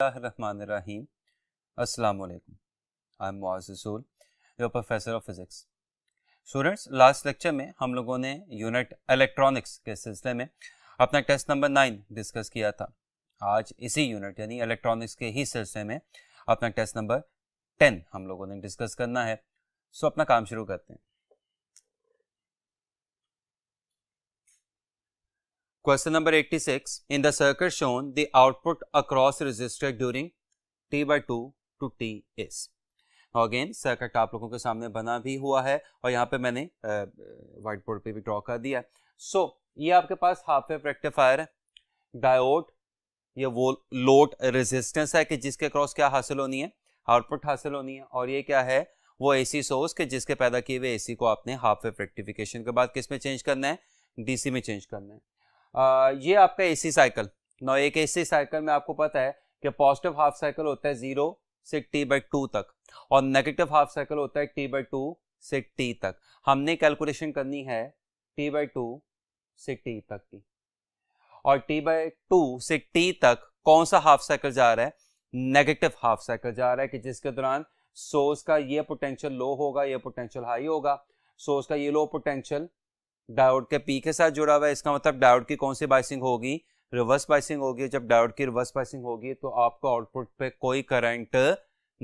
Bismillahirrahmanirrahim. Assalamu alaikum. I'm Muaz Rasool, your professor of physics. Students last lecture में हम लोगों ने unit electronics के सिलसिले में अपना टेस्ट नंबर नाइन डिस्कस किया था आज इसी यूनिट यानी इलेक्ट्रॉनिक्स के ही सिलसिले में अपना टेस्ट नंबर टेन हम लोगों ने डिस्कस करना है सो अपना काम शुरू करते हैं Question number 86. In the circuit shown, the output across resistor during T by 2 to T is. Again circuit आप लोगों के सामने बना भी हुआ है और यहाँ पे मैंने व्हाइट बोर्ड पे भी ड्रॉ कर दिया सो so, ये आपके पास हाफ वेव रेक्टिफायर डायोड ये वो लोड रेजिस्टेंस है कि जिसके क्रॉस क्या हासिल होनी है आउटपुट हासिल होनी है और ये क्या है वो एसी सोर्स के जिसके पैदा किए हुए एसी को आपने हाफ वेव रेक्टिफिकेशन के बाद किस में चेंज करना है डीसी में चेंज करना है आ, ये आपका एसी साइकिल नौ एक एसी साइकिल में आपको पता है कि पॉजिटिव हाफ साइकिल होता है जीरो से टी बाई टू तक और नेगेटिव हाफ साइकिल होता है टी बाई टू से टी तक हमने कैलकुलेशन करनी है टी बाई टू से टी तक की और टी बाई टू से टी तक कौन सा हाफ साइकिल जा रहा है नेगेटिव हाफ साइकिल जा रहा है कि जिसके दौरान सोर्स का ये पोटेंशियल लो होगा ये पोटेंशियल हाई होगा सोर्स का ये लो पोटेंशियल डायोड के पी के साथ जुड़ा हुआ है इसका मतलब डायोड की कौन सी बाइसिंग होगी रिवर्स बाइसिंग होगी जब डायोड की रिवर्स बाइसिंग होगी तो आपको आउटपुट पे कोई करंट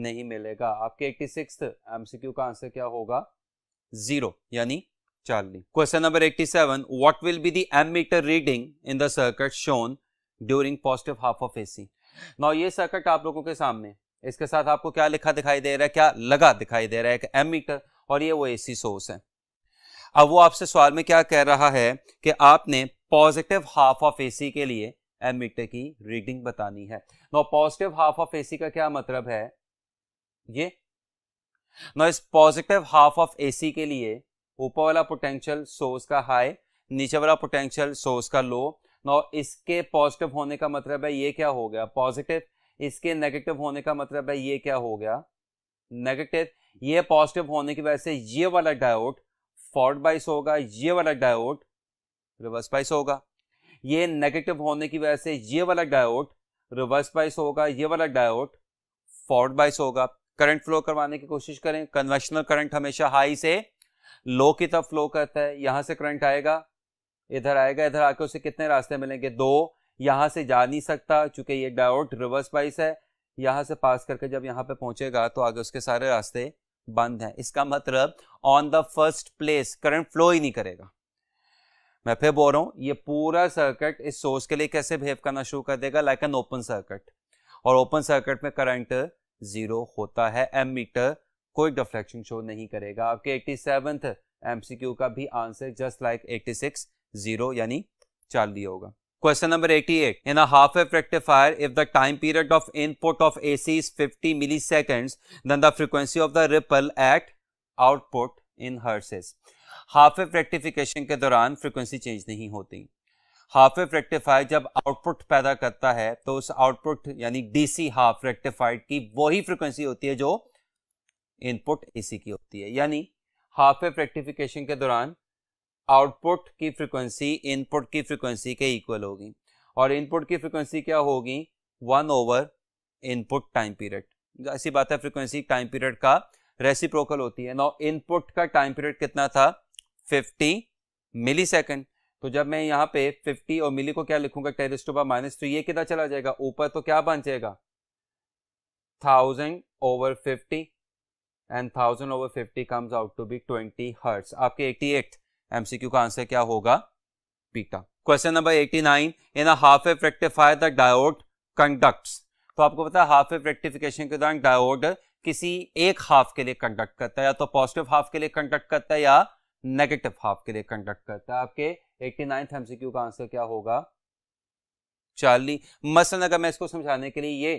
नहीं मिलेगा आपके एट्टी सिक्स एमसीक्यू का आंसर क्या होगा जीरो यानी Charlie question number eighty seven what will be the ammeter reading in the circuit shown during positive half of AC नाउ ये सर्कट आप लोगों के सामने इसके साथ आपको क्या लिखा दिखाई दे रहा है क्या लगा दिखाई दे रहा है एक एम मीटर और ये वो एसी सोर्स है अब वो आपसे सवाल में क्या कह रहा है कि आपने पॉजिटिव हाफ ऑफ एसी के लिए एमीटर की रीडिंग बतानी है no positive half of AC का क्या मतलब है ये नो इस पॉजिटिव हाफ ऑफ एसी के लिए ऊपर वाला पोटेंशियल सोर्स का हाई नीचे वाला पोटेंशियल सोर्स का लो नो इसके पॉजिटिव होने का मतलब है ये क्या हो गया पॉजिटिव इसके नेगेटिव होने का मतलब है ये क्या हो गया नेगेटिव ये पॉजिटिव होने की वजह से ये वाला डायोड फॉर्ड बाइस होगा ये वाला डायोड रिवर्स बाइस होगा ये नेगेटिव होने की वजह से ये वाला डायोड रिवर्स बाइस होगा ये वाला डायोड फॉर्ड बाइस होगा करंट फ्लो करवाने की कोशिश करें कन्वेंशनल करंट हमेशा हाई से लो की तरफ फ्लो करता है यहां से करंट आएगा इधर आएगा इधर आके उसे कितने रास्ते मिलेंगे दो यहां से जा नहीं सकता चूंकि ये डायोड रिवर्स बाइस है यहां से पास करके जब यहां पे पहुंचेगा तो आगे उसके सारे रास्ते बंद है इसका मतलब on the first place current flow ही नहीं करेगा मैं फिर बोल रहा हूँ ये पूरा सर्किट इस सोर्स के लिए कैसे बिहेव करना शुरू कर देगा लाइक एन ओपन सर्किट और ओपन सर्किट में करंट जीरो होता है एम मीटर कोई डिफ्लेक्शन शो नहीं करेगा आपके एट्टी सेवन एमसीक्यू का भी answer just like eighty six zero यानी चाली होगा question number 88 in a half F rectifier if the time period of input of AC is 50 milliseconds then the frequency of the ripple at output in hertz half F rectification के दौरान frequency change नहीं होती half F rectifier जब output पैदा करता है तो उस आउटपुट यानी डीसी हाफ रेक्टिफाइड की वही फ्रीक्वेंसी होती है जो इनपुट एसी की होती है यानी हाफ एफ रेक्टिफिकेशन के दौरान आउटपुट की फ्रीक्वेंसी इनपुट की फ्रीक्वेंसी के इक्वल होगी और इनपुट की फ्रीक्वेंसी क्या होगी one over input time period ऐसी बात है फ्रीक्वेंसी टाइम पीरियड का रेसिप्रोकल होती है नो इनपुट का टाइम पीरियड कितना था 50 मिली सेकेंड तो जब मैं यहाँ पे 50 और मिली को क्या लिखूंगा टेरिस्टो पर माइनस तो ये कितना चला जाएगा ऊपर तो क्या बन जाएगा thousand over 50 and thousand over 50 comes out to be 20 hertz आपके 88 एट एमसीक्यू का आंसर क्या होगा पीटा question number 89 in half F rectifier the diode conducts तो आपको पता है हाफ एफ रेक्टिफिकेशन के दौरान डायोड किसी एक हाफ के लिए कंडक्ट करता है या तो पॉजिटिव हाफ के लिए कंडक्ट करता है या नेगेटिव हाफ के लिए कंडक्ट करता है आपके एट्टी नाइन्थ एमसीक्यू का आंसर क्या होगा चार्ली मसलन अगर मैं इसको समझाने के लिए ये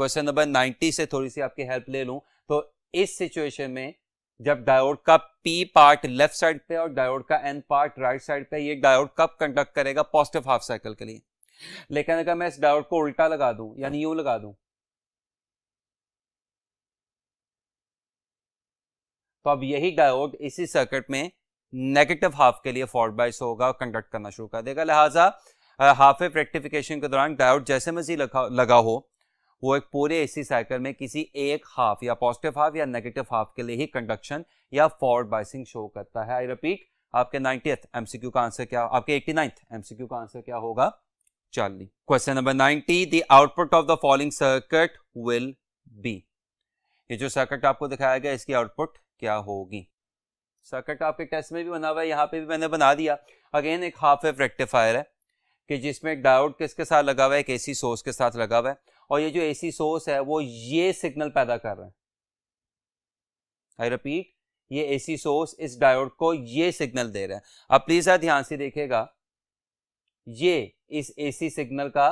क्वेश्चन नंबर 90 से थोड़ी सी आपकी हेल्प ले लूं तो इस सिचुएशन में जब डायोड का पी पार्ट लेफ्ट साइड पे और डायोड का एन पार्ट राइट साइड पे ये डायोड कब कंडक्ट करेगा पॉजिटिव हाफ साइकिल के लिए लेकिन अगर मैं इस डायोड को उल्टा लगा दूं यानी यू लगा दूं तो अब यही डायोड इसी सर्किट में नेगेटिव हाफ के लिए फॉर्ड बाइस होगा और कंडक्ट करना शुरू कर देगा लिहाजा हाफ एफ रेक्टिफिकेशन के दौरान डायोड जैसे मर्जी लगा हो वो एक पूरे एसी साइकिल में किसी एक हाफ या पॉजिटिव हाफ या नेगेटिव हाफ के लिए ही कंडक्शन या फॉर्ड बाइसिंग शो करता है आई रिपीट आपके नाइनटीथ एमसीक्यू का आंसर क्या आपके एटी नाइन्थ एमसीक्यू का आंसर क्या होगा Charlie question number ninety the output of the following circuit will be ये जो सर्किट आपको दिखाया गया इसकी आउटपुट क्या होगी सर्किट आपके टेस्ट में भी बना हुआ है यहाँ पे भी मैंने बना दिया अगेन एक हाफ वेव रेक्टिफायर है कि जिसमें एक डायोड किसके साथ लगा हुआ है एक एसी सोर्स के साथ लगा हुआ है और ये जो एसी सोर्स है वो ये सिग्नल पैदा कर रहे हैं आई रिपीट ये एसी सोर्स इस डायोड को ये सिग्नल दे रहा है अब प्लीज आप ध्यान से देखेगा ये इस एसी सिग्नल का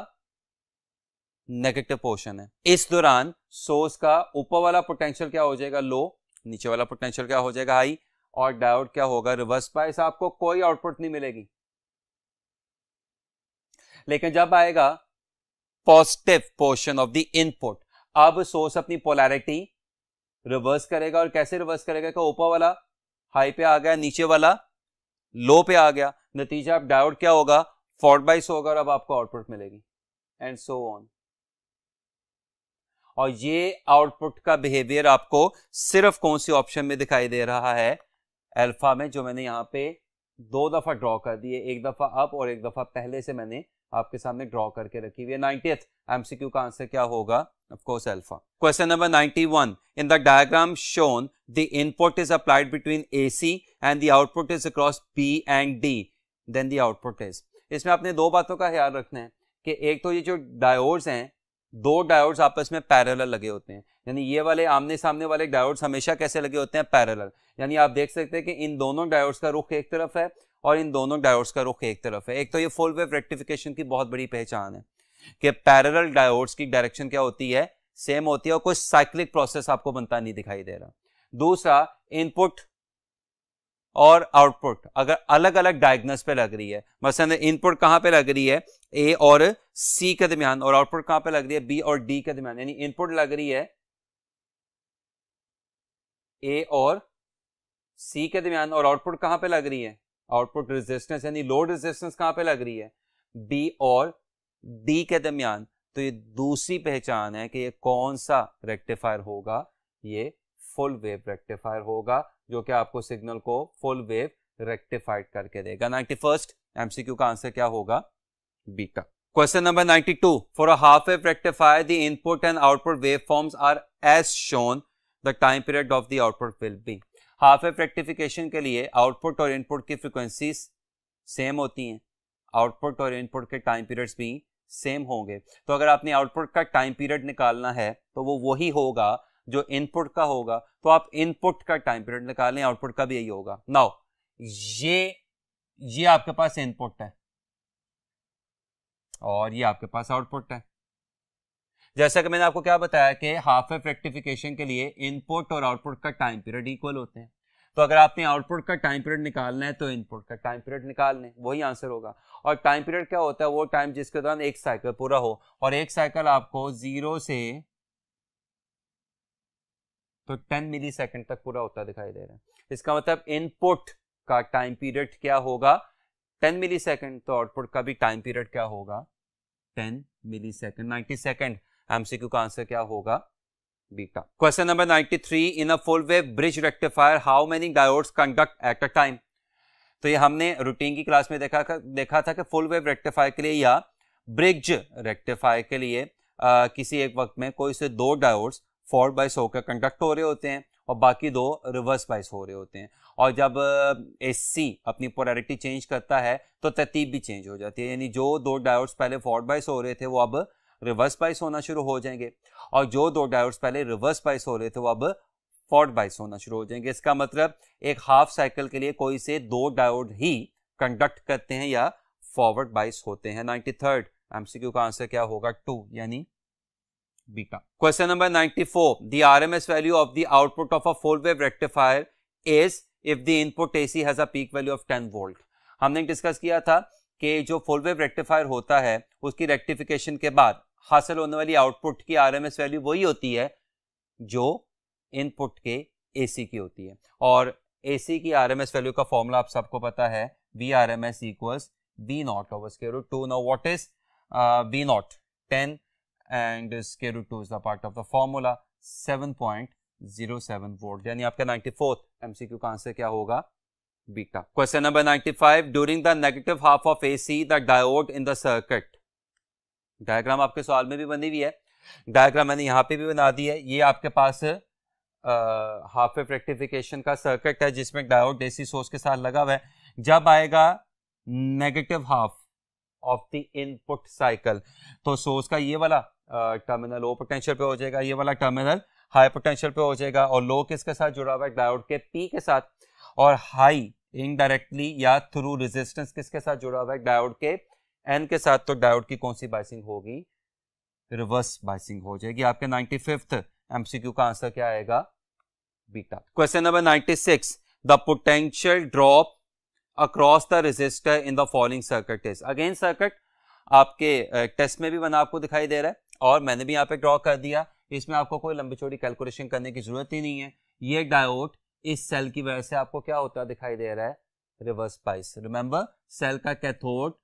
नेगेटिव पोर्शन है इस दौरान सोर्स का ऊपर वाला पोटेंशियल क्या हो जाएगा लो नीचे वाला पोटेंशियल क्या हो जाएगा हाई और डायोड क्या होगा रिवर्स बायस आपको कोई आउटपुट नहीं मिलेगी लेकिन जब आएगा positive portion of the input अब सोर्स अपनी पोलैरिटी रिवर्स करेगा और कैसे रिवर्स करेगा क्या ऊपर वाला हाई पे आ गया नीचे वाला लो पे आ गया नतीजा आप डायोड क्या होगा फोर्ट बाइस होगा और अब आपको आउटपुट मिलेगी एंड सो ऑन और ये आउटपुट का बिहेवियर आपको सिर्फ कौन सी ऑप्शन में दिखाई दे रहा है अल्फा में जो मैंने यहां पे दो दफ़ा ड्रॉ कर दिए एक दफ़ा अप और एक दफ़ा पहले से मैंने आपके सामने ड्रॉ करके रखी हुई है नाइन्टीथ एमसीक्यू का आंसर क्या होगा of course alpha question number one in the diagram shown the input is applied between A C and the output is across B and D then the output is इसमें आपने दो बातों का ख्याल रखना है कि एक तो ये जो डायोड्स हैं दो डायोड्स आपस में पैरेलल लगे होते हैं यानी ये वाले आमने सामने वाले डायोड्स हमेशा कैसे लगे होते हैं पैरेलल यानी आप देख सकते हैं कि इन दोनों डायोड्स का रुख एक तरफ है और इन दोनों डायोड्स का रुख एक तरफ है एक तो ये फुल वेव रेक्टिफिकेशन की बहुत बड़ी पहचान है कि पैरेलल डायोड्स की डायरेक्शन क्या होती है सेम होती है और कोई साइक्लिक प्रोसेस आपको बनता नहीं दिखाई दे रहा दूसरा इनपुट और आउटपुट अगर अलग अलग डायग्नस पे लग रही है मसलन इनपुट कहाँ पे लग रही है ए और सी के दरमियान और आउटपुट कहां पे लग रही है बी और डी के दरमियान यानी इनपुट लग रही है ए और सी के दरमियान और आउटपुट कहाँ पे लग रही है आउटपुट रेजिस्टेंस यानी लोड रेजिस्टेंस कहाँ पे लग रही है बी और डी के दरमियान तो ये दूसरी पहचान है कि ये कौन सा रेक्टिफायर होगा ये फुल वेव रेक्टिफायर होगा जो कि आपको सिग्नल को फुल वेव रेक्टिफाइड करके देगा नाइन्टी फर्स्ट एमसीक्यू का आंसर क्या होगा बी का question number 92 for a half wave rectifier the input and output wave forms are as shown the time period of the output will be half F rectification के लिए output और input की frequencies same होती हैं output और input के time periods भी same होंगे तो अगर आपने आउटपुट का टाइम पीरियड निकालना है तो वो वही होगा जो इनपुट का होगा तो आप इनपुट का टाइम पीरियड निकालें आउटपुट का भी यही होगा नाउ ये ये आपके पास इनपुट है और ये आपके पास आउटपुट है जैसा कि मैंने आपको क्या बताया कि हाफ एफ रेक्टिफिकेशन के लिए इनपुट और आउटपुट का टाइम पीरियड इक्वल होते हैं तो अगर आपने आउटपुट का टाइम पीरियड निकालना है तो इनपुट का टाइम पीरियड निकाल लें वही आंसर होगा और टाइम पीरियड क्या होता है वो टाइम जिसके दौरान एक साइकिल पूरा हो और एक साइकिल आपको जीरो से तो टेन मिली सेकेंड तक पूरा होता दिखाई दे रहा है इसका मतलब इनपुट का टाइम पीरियड क्या होगा टेन मिली सेकेंड तो आउटपुट का भी टाइम पीरियड क्या होगा टेन मिली सेकेंड नाइन्टी सेकेंड एमसीक्यू का आंसर क्या होगा beta question number 93 in a full wave bridge rectifier how many diodes conduct at a time तो ये हमने रूटीन की क्लास में देखा देखा था कि फुल वेव रेक्टिफायर के लिए या ब्रिज रेक्टिफायर के लिए आ, किसी एक वक्त में कोई से दो डायोड्स फॉर्ड बाइस होकर कंडक्ट हो रहे होते हैं और बाकी दो रिवर्स बाइस हो रहे होते हैं और जब एससी अपनी पोलैरिटी चेंज करता है तो तरतीब भी चेंज हो जाती है यानी जो दो डायोड्स पहले फॉर्ड बाइस हो रहे थे वो अब रिवर्स बाइस होना शुरू हो जाएंगे और जो दो डायोड्स पहले रिवर्स बाइस हो रहे थे वो अब फॉर्ड बाइस होना शुरू हो जाएंगे इसका मतलब एक हाफ साइकिल के लिए कोई से दो डायोड ही कंडक्ट करते हैं या फॉरवर्ड बाइस होते हैं नाइन्टी थर्ड एमसीक्यू का आंसर क्या होगा टू यानी beta question number 94 the rms value of the output of a full wave rectifier is if the input ac has a peak value of ten volt हमने discuss किया था कि जो full wave rectifier होता है उसकी rectification के बाद हासिल होने वाली आउटपुट की आर वैल्यू वही होती है जो इनपुट के ए की होती है और ए की आर वैल्यू का फॉर्मूला आप सबको पता है V R M S equals V naught of square root two now what is V naught ten and square root two is the part of the formula seven point zero seven volt यानी आपका ninety fourth MCQ का answer क्या होगा beta question number ninety five during the negative half of A C the diode in the circuit diagram आपके सवाल में भी बनी हुई है डायग्राम मैंने यहाँ पे भी बना दी है ये आपके पास हाफ एफ रेक्टिफिकेशन का सर्किट है जिसमें डायोड डेसी सोर्स के साथ लगा हुआ है जब आएगा negative half of the input cycle तो सोर्स का ये वाला टर्मिनल लो पोटेंशियल पे हो जाएगा ये वाला टर्मिनल हाई पोटेंशियल पे हो जाएगा और लो किसके साथ जुड़ा हुआ है डायोड के पी के साथ और हाई इनडायरेक्टली या थ्रू रेजिस्टेंस किसके साथ जुड़ा हुआ है डायोड के एन के साथ तो डायोड की कौन सी बाइसिंग होगी रिवर्स बाइसिंग हो जाएगी आपके नाइनटी फिफ्थ एमसीक्यू का आंसर क्या आएगा beta question number ninety six the potential drop across the resistor in the following circuit test again circuit आपके टेस्ट में भी बना आपको दिखाई दे रहा है और मैंने भी यहाँ पे ड्रॉ कर दिया इसमें आपको कोई लंबी चौड़ी कैलकुलेशन करने की जरूरत ही नहीं है ये डायोड इस सेल की वजह से आपको क्या होता दिखाई दे रहा है रिवर्स बाइस रिमेंबर सेल का कैथोड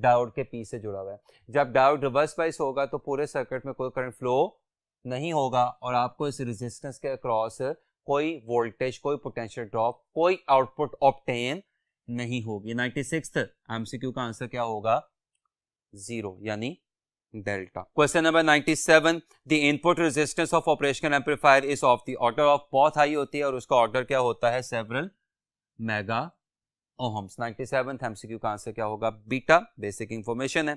डायोड के पी से जुड़ा हुआ है जब डायोड रिवर्स वाइज होगा तो पूरे सर्किट में कोई करंट फ्लो नहीं होगा और आपको इस रेजिस्टेंस के अक्रॉस कोई वोल्टेज कोई पोटेंशियल ड्रॉप कोई आउटपुट ऑप्टेन नहीं होगी नाइन्टी सिक्स एमसीक्यू का आंसर क्या होगा जीरो यानी delta. Question number 97. The input resistance of operational amplifier is of the order of बहुत हाई होती है और उसका ऑर्डर क्या होता है several mega ohms 97th MCQ का आंसर क्या होगा बीटा बेसिक इंफॉर्मेशन है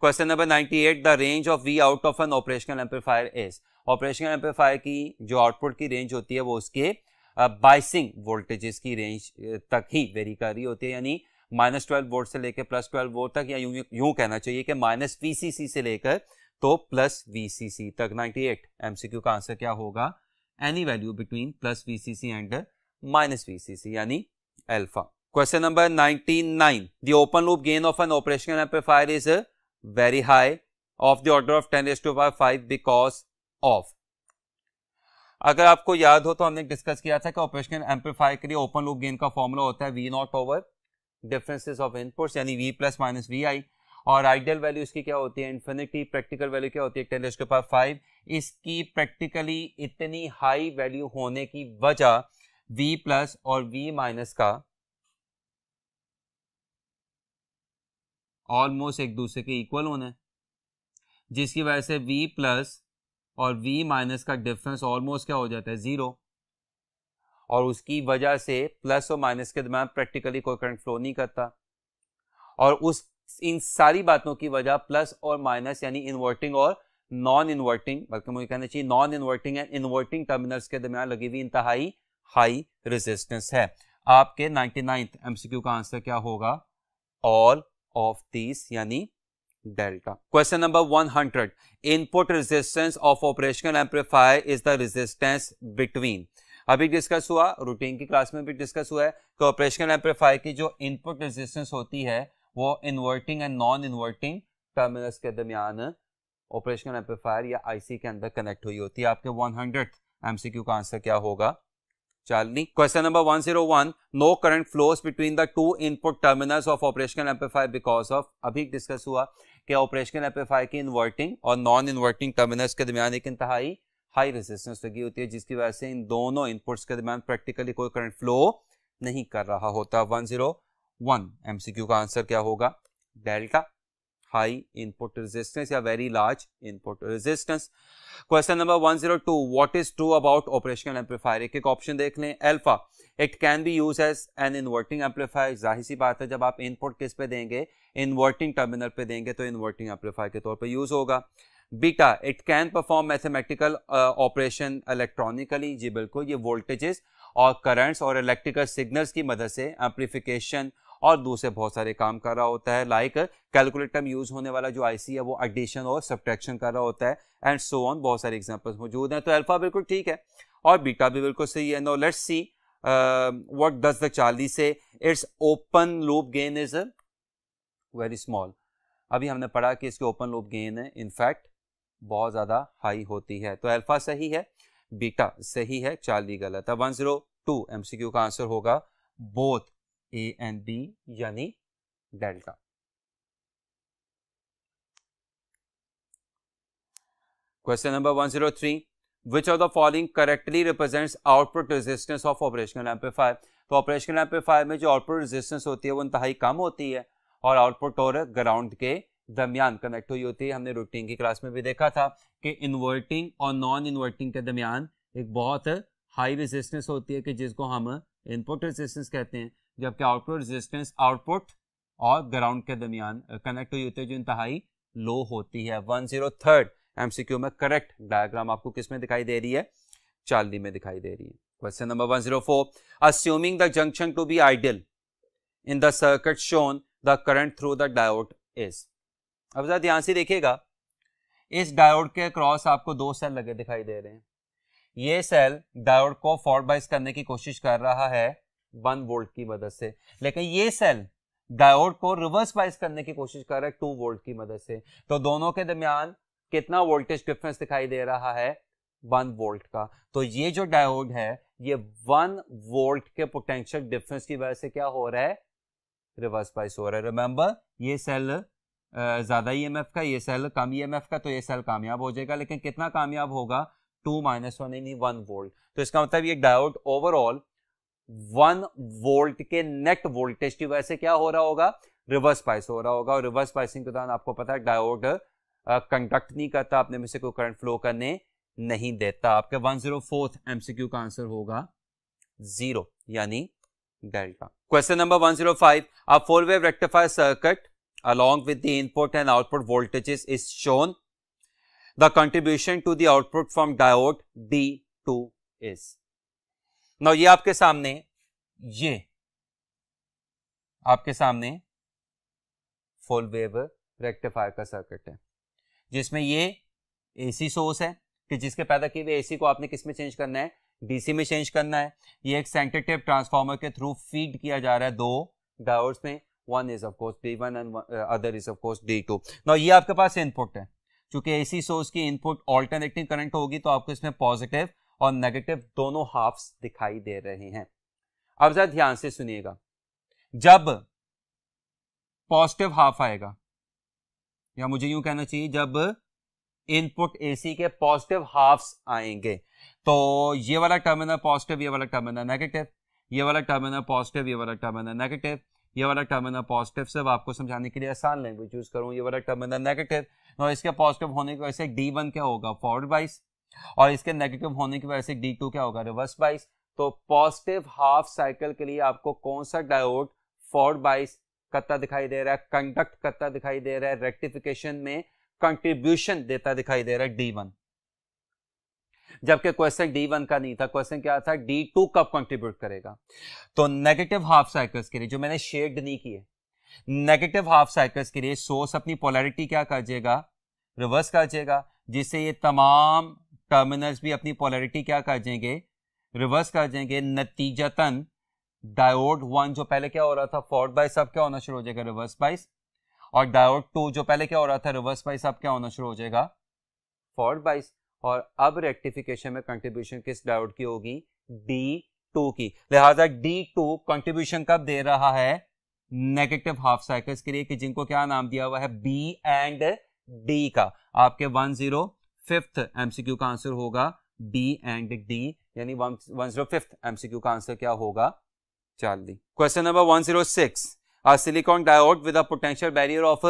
question number 98 the range of V out of an operational amplifier is operational amplifier की जो आउटपुट की रेंज होती है वो उसके बाइसिंग वोल्टेजेस की रेंज तक ही वेरी कर रही होती है यानी माइनस ट्वेल्व वोल्ट से लेकर प्लस ट्वेल्व वोल्ट तक या यूं यूं कहना चाहिए कि माइनस वीसीसी से लेकर तो प्लस वीसीसी तक 98 एमसीक्यू का आंसर क्या होगा any value between plus VCC and minus VCC यानी alpha Question number 199. The open loop gain of an operational amplifier is very high of the order of 10 to power 5 because of अगर आपको याद हो तो हमने discuss किया था कि ऑपरेशनल एम्पलीफायर के लिए ओपन लूप गेन का फॉर्मूला होता है V naught over differences of inputs यानी V plus minus V I और आइडियल वैल्यू इसकी क्या होती है इन्फिनिटी प्रैक्टिकल वैल्यू क्या होती है टेन टू पावर फाइव इसकी प्रैक्टिकली इतनी हाई वैल्यू होने की वजह वी प्लस और वी माइनस का ऑलमोस्ट एक दूसरे के इक्वल होना है जिसकी वजह से वी प्लस और वी माइनस का डिफरेंस ऑलमोस्ट क्या हो जाता है ज़ीरो और उसकी वजह से प्लस और माइनस के दरम्यान प्रैक्टिकली कोई करंट फ्लो नहीं करता और उस इन सारी बातों की वजह प्लस और माइनस यानी इन्वर्टिंग और नॉन इन्वर्टिंग बल्कि मुझे कहना चाहिए non inverting and inverting terminals के दरमियान लगी हुई इंतहाई हाई रेजिस्टेंस है आपके नाइन्टी नाइन्थ एमसीक्यू का आंसर क्या होगा all of these yani delta. Question number 100. Input resistance of operational amplifier is the resistance between अभी डिस्कस हुआ रूटीन की क्लास में भी डिस्कस हुआ है कि ऑपरेशनल एम्पलीफायर की जो इनपुट रेजिस्टेंस होती है वो inverting and non inverting terminals के दरमियान ऑपरेशनल एम्पलीफायर या आईसी के अंदर कनेक्ट हुई होती है आपके 100 एमसीक्यू का आंसर क्या होगा Charlie question number 101 no current flows between the two input terminals of operational amplifier because of अभी डिस्कस हुआ कि ऑपरेशनल एम्पलीफायर के इन्वर्टिंग और नॉन इन्वर्टिंग टर्मिनल्स के दरमियान एक इंतहाई हाई रेजिस्टेंस लगी होती है जिसकी वजह से इन दोनों इनपुट्स के दरमियान प्रैक्टिकली कोई करंट फ्लो नहीं कर रहा होता वन जीरो 101 एमसीक्यू का आंसर क्या होगा डेल्टा हाई इनपुट रेजिस्टेंस या very large input resistance question number 102 zero is true about operational amplifier एक एक ऑप्शन देख लें alpha it can be use as an inverting amplifier जाहिर सी बात है जब आप इनपुट किस पे देंगे इन्वर्टिंग टर्मिनल पे देंगे तो इन्वर्टिंग एम्पलीफायर के तौर पर यूज होगा beta it can perform mathematical operation electronically जी बिल्कुल ये वोल्टेजेस और करंट्स और इलेक्ट्रिकल सिग्नल्स की मदद से एम्पलीफिकेशन और दूसरे बहुत सारे काम कर रहा होता है लाइक कैलकुलेटर में यूज होने वाला जो आईसी है वो एडिशन और सब्ट्रैक्शन कर रहा होता है एंड सो ऑन बहुत सारे एग्जाम्पल्स मौजूद हैं तो अल्फा बिल्कुल ठीक है और बीटा भी बिल्कुल सही है no let's see what does the Charlie say it's open loop gain is very small अभी हमने पढ़ा कि इसके ओपन लूप गेन है इनफैक्ट बहुत ज़्यादा हाई होती है तो अल्फा सही है बीटा सही है चार्ली गलत है one zero two M C Q का आंसर होगा बोथ ए एंड बी यानी delta question number 103 which of the following correctly represents output resistance of operational amplifier तो ऑपरेशनल एम्पलीफायर में जो आउटपुट रेजिस्टेंस होती है वो इंतहाई कम होती है और आउटपुट और ग्राउंड के दरमियान कनेक्ट हुई होती है हमने रूटीन की क्लास में भी देखा था कि इन्वर्टिंग और नॉन इन्वर्टिंग के दरमियान एक बहुत हाई रेजिस्टेंस होती है कि जिसको हम इनपुट रेजिस्टेंस कहते हैं जबकि आउटपुट रेजिस्टेंस आउटपुट और ग्राउंड के दरमियान कनेक्ट uh, हुई होती है जो इंतहाई लो होती है वन जीरो थर्ड एमसीक्यू में करेक्ट डायग्राम आपको किस में दिखाई दे रही है चार्ली में दिखाई दे रही है question number one zero four assuming the junction to be ideal in the circuit shown the current through the diode is अब जरा ध्यान से देखिएगा इस डायोड के क्रॉस आपको दो सेल लगे दिखाई दे रहे हैं ये सेल डायोड को फॉर्ट करने की कोशिश कर रहा है वन वोल्ट की मदद से लेकिन ये सेल डायोड को रिवर्स वाइज करने की कोशिश कर रहा है टू वोल्ट की मदद से तो दोनों के दरमियान कितना वोल्टेज डिफरेंस दिखाई दे रहा है वन वोल्ट का तो ये जो डायोड है ये वन वोल्ट के पोटेंशियल डिफरेंस की वजह से क्या हो रहा है रिवर्स वाइज हो रहा है रिमेंबर ये सेल ज्यादा ई एम एफ का ये सेल कम ई एम एफ का तो ये सेल कामयाब हो जाएगा लेकिन कितना कामयाब होगा टू माइनस वन यानी वन वोल्ट तो इसका मतलब ये डायोड ओवरऑल वन वोल्ट के नेट वोल्टेज की वजह से क्या हो रहा होगा रिवर्स पाइस हो रहा होगा और रिवर्स पाइसिंग के दौरान आपको पता है डायोड कंडक्ट नहीं करता अपने में से कोई करंट फ्लो करने नहीं देता आपके वन जीरो फोर्थ एमसीक्यू का आंसर होगा जीरो यानी delta question number one zero five a full wave rectifier circuit with the input and output voltages is shown the contribution to the output from diode D two is ना ये आपके सामने ये आपके सामने full wave rectifier का circuit है जिसमें ये एसी सोर्स है कि जिसके पैदा किए हुए एसी को आपने किसमें चेंज करना है डीसी में चेंज करना है ये एक सेंटेटिव ट्रांसफार्मर के थ्रू फीड किया जा रहा है दो डायोड्स में one is of course D one and other is of course D two ना ये आपके पास इनपुट है क्योंकि एसी सोर्स की इनपुट ऑल्टरनेटिंग करंट होगी तो आपको इसमें पॉजिटिव और नेगेटिव दोनों हाफ दिखाई दे रहे हैं अब जरा ध्यान से सुनिएगा जब पॉजिटिव हाफ आएगा या मुझे यूं कहना चाहिए जब इनपुट एसी के पॉजिटिव हाफ आएंगे तो ये वाला टर्मिनल पॉजिटिव ये वाला टर्मिनल नेगेटिव ये वाला टर्मिनल पॉजिटिव ये वाला टर्मिनल नेगेटिव ये वाला टर्मिनल पॉजिटिव सब आपको समझाने के लिए आसान लैंग्वेज यूज करूं ये वाला टर्मिनल नेगेटिव और इसके पॉजिटिव होने की वजह से डी वन क्या होगा फॉरवर्ड वाइज और इसके नेगेटिव होने की वजह से डी टू क्या होगा रिवर्स बाइस तो पॉजिटिव हाफ साइकिल के लिए आपको कौन सा डायोड फोर बाइस करता दिखाई दे रहा है कंडक्ट करता दिखाई दे रहा है रेक्टिफिकेशन में कंट्रीब्यूशन देता दिखाई दे रहा है डी वन जबकि क्वेश्चन डी वन का नहीं था क्वेश्चन क्या था डी टू कब कंट्रीब्यूट करेगा तो नेगेटिव हाफ साइकिल्स के लिए जो मैंने शेड नहीं किए नेगेटिव हाफ साइकिल्स के लिए सोर्स अपनी पोलैरिटी क्या कर जाएगा रिवर्स कर जाएगा जिससे ये तमाम टर्मिनल्स भी अपनी पॉलरिटी क्या कर देंगे रिवर्स कर जाएंगे नतीजतन डायोड वन जो पहले क्या हो रहा था फोर्ड बाइस अब क्या होना शुरू हो जाएगा रिवर्स बाइस और डायोड टू जो पहले क्या हो रहा था रिवर्स बाइस अब क्या होना शुरू हो जाएगा फोर्ड बाइस और अब रेक्टिफिकेशन में कंट्रीब्यूशन किस डायोड की होगी डी टू की लिहाजा डी टू कंट्रीब्यूशन कब दे रहा है नेगेटिव हाफ साइकिल्स के लिए कि जिनको क्या नाम दिया हुआ है बी एंड डी का आपके वन जीरो फिफ्थ एमसीक्यू का आंसर होगा बी एंड डी यानी वन जीरो फिफ्थ एमसीक्यू का आंसर क्या होगा Charlie question number one zero six silicon diode with a potential barrier of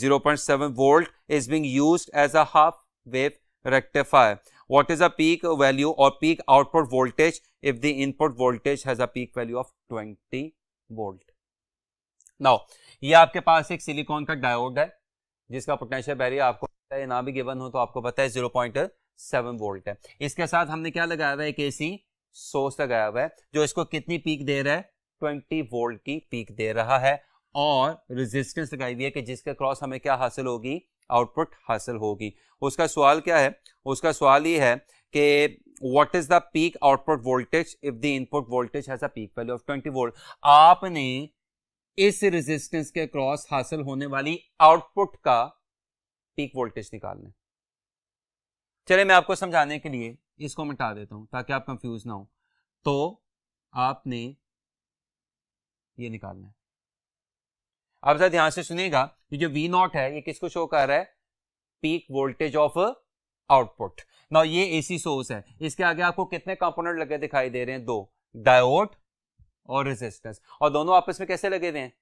zero point seven volt is being use as a half wave rectifier what is a peak value और peak output voltage if the input voltage has a peak value of twenty volt now ये आपके पास एक silicon का diode है जिसका potential barrier आपको सकता है ना भी गिवन हो तो आपको पता है जीरो पॉइंट सेवन वोल्ट है इसके साथ हमने क्या लगाया हुआ है एक ए सी सोर्स लगाया हुआ है जो इसको कितनी पीक दे रहा है ट्वेंटी वोल्ट की पीक दे रहा है और रेजिस्टेंस लगाई हुई है कि जिसके क्रॉस हमें क्या हासिल होगी आउटपुट हासिल होगी उसका सवाल क्या है उसका सवाल ये है कि what is the peak output voltage if the input voltage has a peak value of twenty volt आपने इस रेजिस्टेंस के क्रॉस हासिल होने वाली आउटपुट का पीक वोल्टेज निकालने चले मैं आपको समझाने के लिए इसको मिटा देता हूं ताकि आप कंफ्यूज ना हो तो आपने ये निकालना है आप जरा ध्यान से सुनेगा ये जो वी नॉट है ये किसको शो कर रहा है पीक वोल्टेज ऑफ आउटपुट ना ये एसी सोर्स है इसके आगे आपको कितने कंपोनेंट लगे दिखाई दे रहे हैं दो डायोड और रेजिस्टेंस और दोनों आपस में कैसे लगे हुए हैं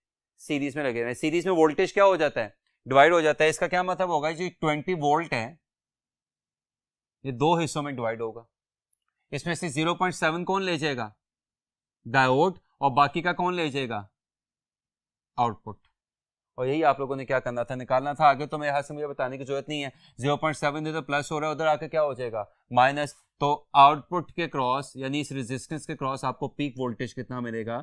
सीरीज में लगे हुए हैं सीरीज में वोल्टेज क्या हो जाता है डिवाइड हो जाता है इसका क्या मतलब होगा जो ट्वेंटी वोल्ट है ये दो हिस्सों में डिवाइड होगा इसमें से जीरो पॉइंट सेवन कौन ले जाएगा डायोड और बाकी का कौन ले जाएगा आउटपुट और यही आप लोगों ने क्या करना था निकालना था आगे तो मेरे हाथ से मुझे बताने की जरूरत नहीं है जीरो पॉइंट सेवन तो प्लस हो रहा है उधर आके क्या हो जाएगा माइनस तो आउटपुट के क्रॉस यानी इस रेजिस्टेंस के क्रॉस आपको पीक वोल्टेज कितना मिलेगा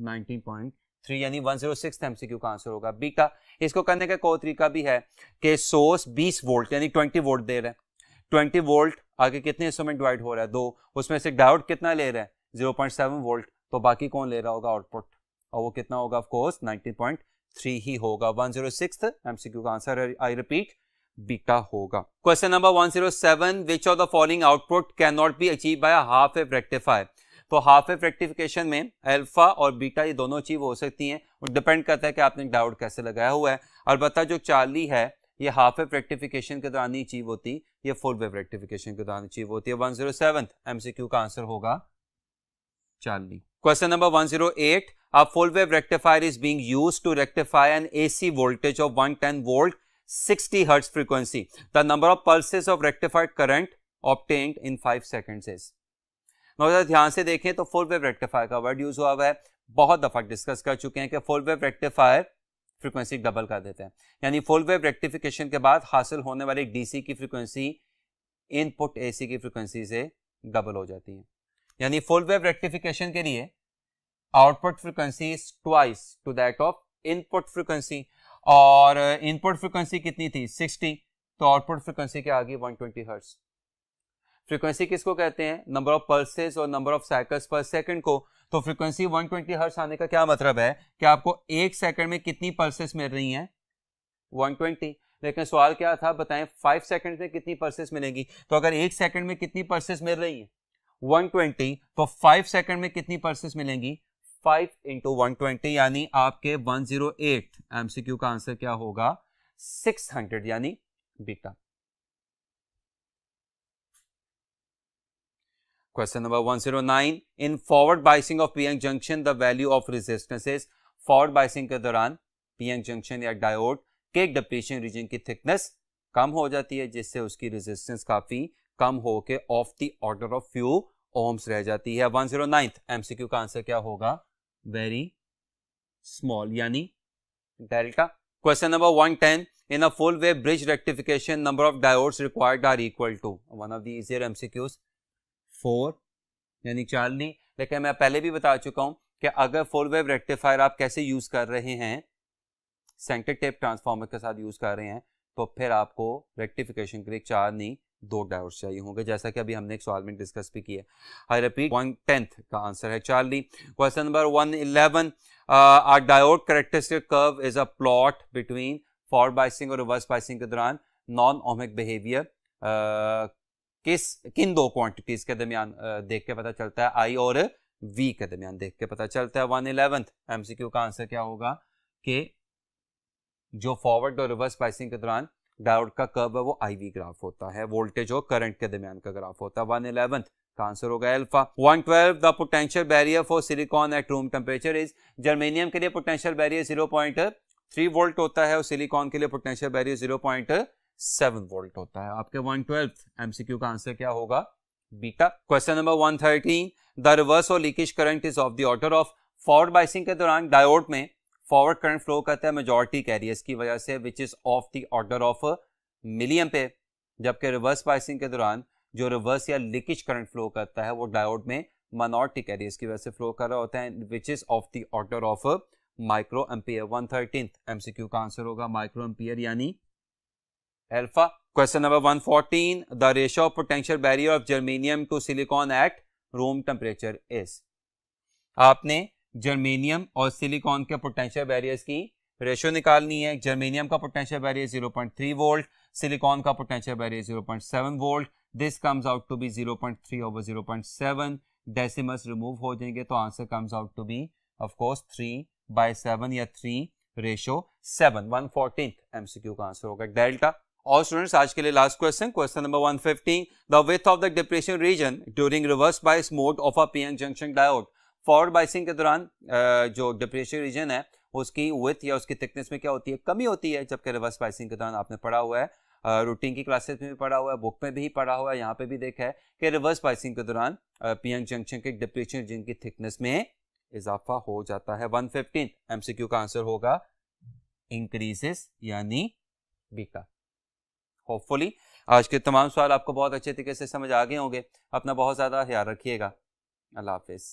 पॉइंट थ्री यानी वन जीरो सिक्स एमसीक्यू का आंसर होगा बी का इसको करने का कोई तरीका भी है कि सोर्स बीस वोल्ट यानी ट्वेंटी वोल्ट दे रहे हैं ट्वेंटी वोल्ट आगे कितने हिस्सों में डिवाइड हो रहा है दो उसमें से डाउट कितना ले रहे हैं जीरो पॉइंट सेवन वोल्ट तो बाकी कौन ले रहा होगा आउटपुट और वो कितना होगा ऑफकोर्स नाइनटीन पॉइंट थ्री ही होगा वन जीरो सिक्स एमसीक्यू का आंसर आई रिपीट बीटा होगा question number 107 which of the following output can not be achieve by half F rectifier तो हाफ वेव रेक्टिफिकेशन में अल्फा और beta ये दोनों चीज़ हो सकती हैं और डिपेंड करता है कि आपने डाउट कैसे लगाया हुआ है और जो चाली है ये हाफ वेव रेक्टिफिकेशन के दौरान ही अचीव होती है ये फुल वेव रेक्टिफिकेशन के दौरान अचीव होती है वन जीरो सेवन एमसीक्यू का आंसर होगा Charlie question number one zero eight A rectifier is rectifier is to rectify an rectify an AC voltage of 110 volt 60 hertz frequency. The number of pulses of rectified current obtained in 5 seconds is. और ध्यान से देखें तो full wave rectifier का word use हुआ हुआ है बहुत दफा डिस्कस कर चुके हैं कि full wave rectifier frequency double कर देते हैं यानी फोर वेव रेक्टिफिकेशन के बाद हासिल होने वाली डीसी की फ्रीक्वेंसी इनपुट एसी की फ्रीक्वेंसी से डबल हो जाती है यानी फोर वेव रेक्टिफिकेशन के लिए output frequency twice to that of input frequency और इनपुट फ्रीक्वेंसी कितनी थी 60 तो आउटपुट फ्रीक्वेंसी के आगे 120 हर्ट्ज फ्रीक्वेंसी किसको कहते हैं नंबर ऑफ पल्सेस और number of cycles per second को तो फ्रीक्वेंसी 120 ट्वेंटी हर्ट्स आने का क्या मतलब है कि आपको एक सेकंड में कितनी पल्सेस मिल रही हैं 120 लेकिन सवाल क्या था बताएं फाइव सेकंड में कितनी पल्सेस मिलेंगी तो अगर एक सेकंड में कितनी पल्सेस मिल रही हैं वन तो फाइव सेकंड में कितनी पल्सेस मिलेंगी फाइव इंटू यानी आपके वन जीरो का आंसर क्या होगा सिक्स यानी beta Question number 109. In forward biasing of PN junction, the value of resistance is forward biasing के दौरान PN junction या डायोड के डिप्लीशन रीजन की थिकनेस कम हो जाती है जिससे उसकी रेजिस्टेंस काफी कम होके of the order of few ohms रह जाती है 109 एमसीक्यू का आंसर क्या होगा वेरी स्मॉल यानी delta question number one ten in a full wave bridge rectification number of diodes required are equal to one of the easier MCQs four यानी चार नहीं लेकिन मैं पहले भी बता चुका हूं कि अगर फोर वेव रेक्टिफायर आप कैसे यूज़ कर रहे हैं सेंटर टेप ट्रांसफार्मर के साथ यूज़ कर रहे हैं तो फिर आपको रेक्टिफिकेशन के लिए चार नहीं दो डायोड चाहिए होंगे जैसा कि अभी हमने एक सवाल में डिस्कस भी किया आई रिपीट वन टेंथ का आंसर है चार Charlie question number one eleven are diode characteristic curve is a plot between forward biasing और रिवर्स बाइसिंग के दौरान नॉन ओमिक बिहेवियर किस किन दो क्वांटिटीज के दरमियान देख के पता चलता है आई और वी के दरमियान देख के पता चलता है वन इलेवेंथ एमसीक्यू का आंसर क्या होगा कि जो फॉरवर्ड और रिवर्स प्राइसिंग के दौरान डायोड का कर्व है वो आई वी ग्राफ होता है वोल्टेज और करंट के दरमियान का ग्राफ होता है वन इलेवंथ का आंसर होगा alpha twelve the potential barrier for silicon at room temperature is germanium के लिए potential barrier zero point three volt होता है और सिलिकॉन के लिए potential barrier zero point seven volt होता है आपके वन ट्वेल्थ एमसीक्यू का आंसर क्या होगा beta question number one thirteen the reverse और leakage current is of the order of forward biasing के दौरान डायोड में फॉरवर्ड करंट फ्लो करता है मेजोरिटी कैरियर्स की वजह से which is of the order of milliamp पे जबकि रिवर्स बाइसिंग के दौरान जो रिवर्स या लीकेज करंट फ्लो करता है वो डायोड में मनोरिटी कैरियर्स की वजह से फ्लो कर रहा होता है which is of the order of micro ampere one thirteen MCQ का आंसर होगा माइक्रो एम्पियर यानी alpha. Question number 114, the ratio of potential barrier of germanium to silicon at room temperature is. आपने germanium और silicon के potential barriers की ratio निकालनी है germanium का potential barrier zero volt silicon का potential barrier 0.7 volt this comes out to be zero over 0.7 decimals remove हो जाएंगे तो answer comes out to be of course 3 by 7 या 3 रेशियो 7 1/14 एमसीक्यू का आंसर होगा डेल्टा All students, आज के लिए last question question number 115. The width of the depression region during reverse bias mode of a PN junction diode. Forward biasing के दौरान जो depression reason है उसकी विथ या उसकी थिकनेस में क्या होती है कमी होती है जबकि रिवर्स बाइसिंग के दौरान आपने पढ़ा हुआ है रूटीन की क्लासेस में भी पढ़ा हुआ है बुक में भी पढ़ा हुआ है यहाँ पे भी देखा है कि रिवर्स बाइसिंग के दौरान पियंग जंक्शन के डिप्रेशन रीजन की थिकनेस में इजाफा हो जाता है वन फिफ्टीन एमसीक्यू का आंसर होगा इंक्रीजेस यानी बीटा होपफुली आज के तमाम सवाल आपको बहुत अच्छे तरीके से समझ आ गए होंगे अपना बहुत ज़्यादा ख्याल रखिएगा अल्लाह हाफिज़